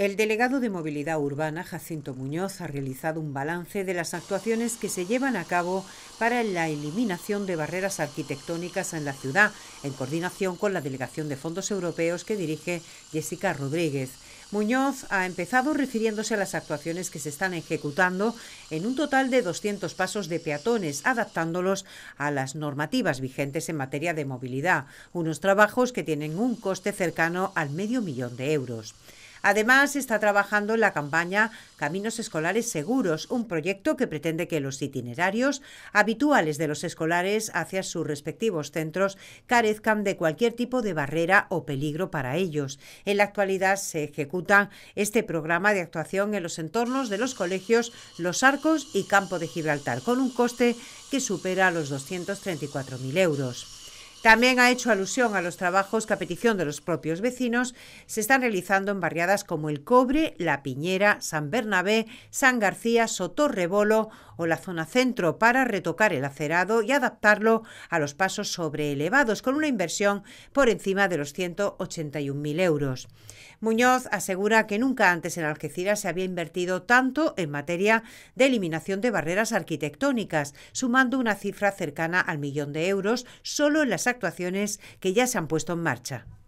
El delegado de Movilidad Urbana, Jacinto Muñoz, ha realizado un balance de las actuaciones que se llevan a cabo para la eliminación de barreras arquitectónicas en la ciudad, en coordinación con la Delegación de Fondos Europeos que dirige Jessica Rodríguez. Muñoz ha empezado refiriéndose a las actuaciones que se están ejecutando en un total de 200 pasos de peatones, adaptándolos a las normativas vigentes en materia de movilidad, unos trabajos que tienen un coste cercano al medio millón de euros. Además, está trabajando en la campaña Caminos Escolares Seguros, un proyecto que pretende que los itinerarios habituales de los escolares hacia sus respectivos centros carezcan de cualquier tipo de barrera o peligro para ellos. En la actualidad se ejecuta este programa de actuación en los entornos de los colegios Los Arcos y Campo de Gibraltar, con un coste que supera los 234.000 euros. También ha hecho alusión a los trabajos que a petición de los propios vecinos se están realizando en barriadas como El Cobre, La Piñera, San Bernabé, San García, Sotorrebolo o la zona centro para retocar el acerado y adaptarlo a los pasos sobre elevados con una inversión por encima de los 181.000 euros. Muñoz asegura que nunca antes en Algeciras se había invertido tanto en materia de eliminación de barreras arquitectónicas, sumando una cifra cercana al millón de euros solo en las actuaciones que ya se han puesto en marcha.